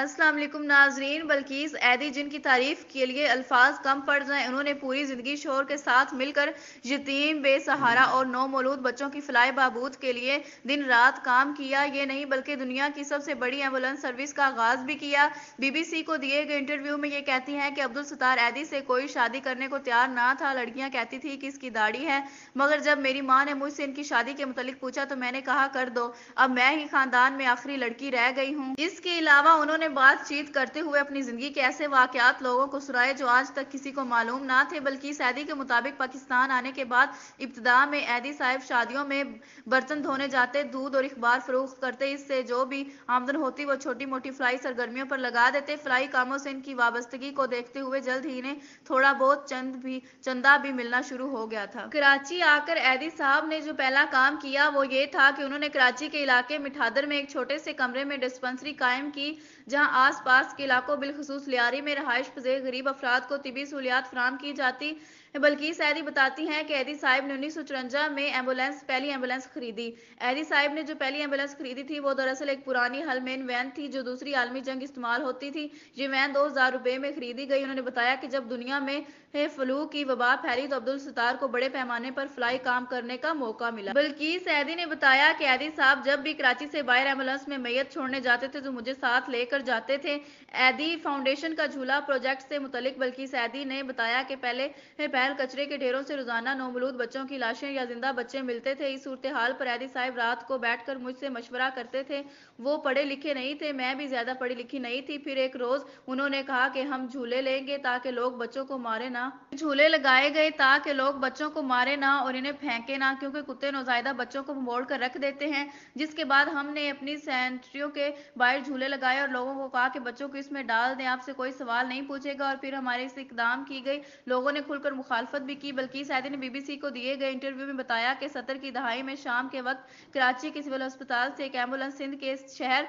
अस्सलाम वालेकुम नाजरीन बल्कीस ऐदी जिनकी तारीफ के लिए अल्फाज कम पड़ जाए उन्होंने पूरी ज़िंदगी शोर के साथ मिलकर यतीम बेसहारा और नौमौलूद बच्चों की फलाई बहबूद के लिए दिन रात काम किया ये नहीं बल्कि दुनिया की सबसे बड़ी एम्बुलेंस सर्विस का आगाज़ भी किया बीबीसी को दिए गए इंटरव्यू में ये कहती हैं कि अब्दुल सतार ऐदी से कोई शादी करने को तैयार ना था लड़कियाँ कहती थी कि इसकी दाढ़ी है मगर जब मेरी माँ ने मुझसे इनकी शादी के मुतलिक पूछा तो मैंने कहा कर दो अब मैं ही खानदान में आखिरी लड़की रह गई हूँ इसके अलावा उन्होंने ने बातचीत करते हुए अपनी ज़िंदगी के ऐसे वाकत लोगों को सुनाए जो आज तक किसी को मालूम ना थे बल्कि सैदी के मुताबिक पाकिस्तान आने के बाद इब्तदा में ऐदी साहिब शादियों में बर्तन धोने जाते दूध और अखबार फरोख करते इससे जो भी आमदन होती वो छोटी मोटी फ्लाई सरगर्मियों पर लगा देते फ्लाई कामों से इनकी वाबस्तगी को देखते हुए जल्द ही इन्हें थोड़ा बहुत चंद भी चंदा भी मिलना शुरू हो गया था कराची आकर ऐदी साहब ने जो पहला काम किया वो ये था कि उन्होंने कराची के इलाके मिठादर में एक छोटे से कमरे में डिस्पेंसरी कायम की जहाँ आस पास के इलाकों बिलखसूस लियारी में रहायश पजे गरीब अफराद को तबी सहूलियात फराम की जाती बल्कि सैदी बताती हैं कि एदी साहिब ने उन्नीस में एम्बुलेंस पहली एम्बुलेंस खरीदी एदी साहिब ने जो पहली एम्बुलेंस खरीदी थी वो दरअसल एक पुरानी हलमेन वैन थी जो दूसरी आलमी जंग इस्तेमाल होती थी ये वैन दो हज़ार रुपए में खरीदी गई उन्होंने बताया कि जब दुनिया में फ्लू की वबा फैली तो अब्दुल सतार को बड़े पैमाने पर फ्लाई काम करने का मौका मिला बल्कि सैदी ने बताया कि एदी साहब जब भी कराची से बाहर एम्बुलेंस में मैयत छोड़ने जाते थे तो मुझे साथ लेकर जाते थे एदी फाउंडेशन का झूला प्रोजेक्ट से मुतलिक बल्कि सैदी ने बताया कि पहले फैल कचरे के ढेरों से रोजाना नोमलूद बच्चों की लाशें या जिंदा बच्चे मिलते थे इस सूरत हाल पर ऐदी साहब रात को बैठकर मुझसे मशवरा करते थे वो पढ़े लिखे नहीं थे मैं भी ज्यादा पढ़ी लिखी नहीं थी फिर एक रोज उन्होंने कहा कि हम झूले लेंगे ताकि लोग बच्चों को मारे ना झूले लगाए गए ताकि लोग बच्चों को मारे ना और इन्हें फेंके ना क्योंकि कुत्ते नौजायदा बच्चों को मोड़ कर रख देते हैं जिसके बाद हमने अपनी सेंट्रियों के बाहर झूले लगाए और लोगों को कहा कि बच्चों को इसमें डाल दें आपसे कोई सवाल नहीं पूछेगा और फिर हमारे इस इकदाम की गई लोगों ने खुलकर मुखालफत भी की बल्कि सैदी ने बीबीसी को दिए गए इंटरव्यू में बताया कि सत्तर की दहाई में शाम के वक्त कराची के सिविल अस्पताल से एक एम्बुलेंस सिंध के शहर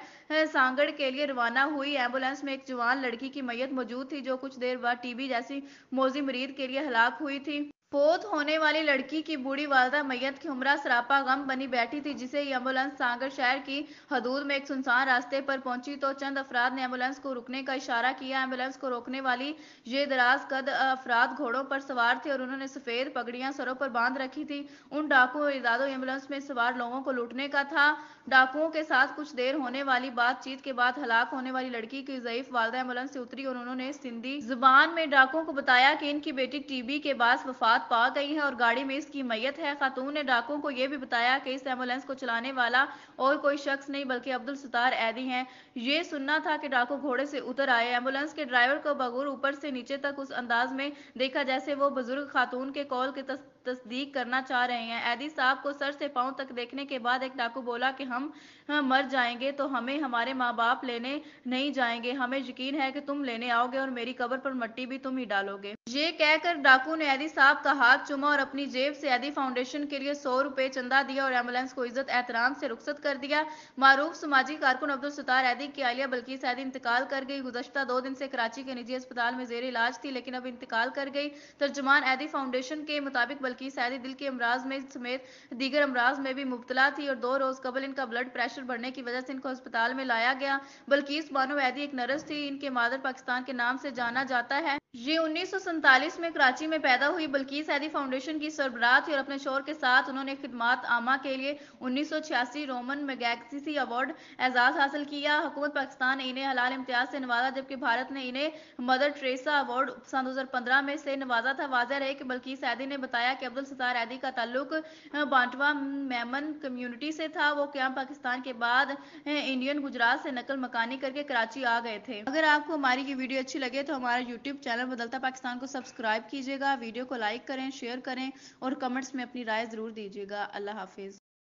सांगड़ के लिए रवाना हुई एम्बुलेंस में एक जवान लड़की की मैयत मौजूद थी जो कुछ देर बाद टीबी जैसी मोजी मरीज के लिए हलाक हुई थी पोत होने वाली लड़की की बूढ़ी वालदा मैयत की उमरा सरापा गम बनी बैठी थी जिसे एम्बुलेंस सागर शहर की हदूद में एक सुनसान रास्ते पर पहुंची तो चंद अफराद ने एम्बुलेंस को रुकने का इशारा किया एम्बुलेंस को रोकने वाली ये दराज कद अफराद घोड़ों पर सवार थे और उन्होंने सफेद पगड़ियां सरों पर बांध रखी थी उन डाकुओं और इरादों एम्बुलेंस में सवार लोगों को लूटने का था डाकुओं के साथ कुछ देर होने वाली बातचीत के बाद हलाक होने वाली लड़की की जयीफ वालदा एम्बुलेंस से उतरी और उन्होंने सिंधी जुबान में डाकुओं को बताया कि इनकी बेटी टीबी के बाद वफात मुर्दाबाद पा गई है और गाड़ी में इसकी मैयत है खातून ने डाकों को यह भी बताया कि इस एम्बुलेंस को चलाने वाला और कोई शख्स नहीं बल्कि अब्दुल सतार ऐदी हैं ये सुनना था कि डाकू घोड़े से उतर आए एम्बुलेंस के ड्राइवर को बगूर ऊपर से नीचे तक उस अंदाज में देखा जैसे वो बुजुर्ग खातून के कॉल के तस्दीक करना चाह रहे हैं एदी साहब को सर से पांव तक देखने के बाद एक डाकू बोला कि हम हाँ, मर जाएंगे तो हमें हमारे माँ बाप लेने नहीं जाएंगे हमें यकीन है कि तुम लेने आओगे और मेरी कबर पर मट्टी भी तुम ही डालोगे ये कहकर डाकू ने एदी साहब का हाथ चुमा और अपनी जेब से एदी फाउंडेशन के लिए सौ रुपए चंदा दिया और एम्बुलेंस को इज्जत एहतराम से रुख्सत कर दिया मारूफ समाजी कारकुन अब्दुल सतार एदी की आलिया बल्कि सैदी इंतकाल कर गई गुजशत दो दिन से कराची के निजी अस्पताल में जेर इलाज थी लेकिन अब इंतकाल कर गई तर्जमान एदी फाउंडेशन के मुताबिक बल्कि सैदी दिल के अमराज में समेत दीगर अमराज में भी मुबतला थी और दो रोज़ कबल इनका ब्लड प्रेशर बढ़ने की वजह से इनको अस्पताल में लाया गया बल्कि इस बानो वैदी एक नर्स थी इनके मादर पाकिस्तान के नाम से जाना जाता है ये उन्नीस में कराची में पैदा हुई बल्कि सैदी फाउंडेशन की सरबराह थी और अपने शोर के साथ उन्होंने खिदमत आमा के लिए 1986 रोमन मैगैक्सी अवार्ड एजाज़ हासिल किया हुकूमत पाकिस्तान ने इन्हें हलाल इम्तियाज से नवाजा जबकि भारत ने इन्हें मदर ट्रेसा अवार्ड सन पंद्रह में से नवाजा था वाजह रहे कि बल्कि सैदी ने बताया कि अब्दुल सतार ऐदी का ताल्लुक बांटवा मैमन कम्यूनिटी से था वो क्या पाकिस्तान के बाद इंडियन गुजरात से नकल मकानी करके कराची आ गए थे अगर आपको हमारी ये वीडियो अच्छी लगे तो हमारा यूट्यूब चैनल चैनल बदलता पाकिस्तान को सब्सक्राइब कीजिएगा वीडियो को लाइक करें शेयर करें और कमेंट्स में अपनी राय ज़रूर दीजिएगा अल्लाह हाफिज़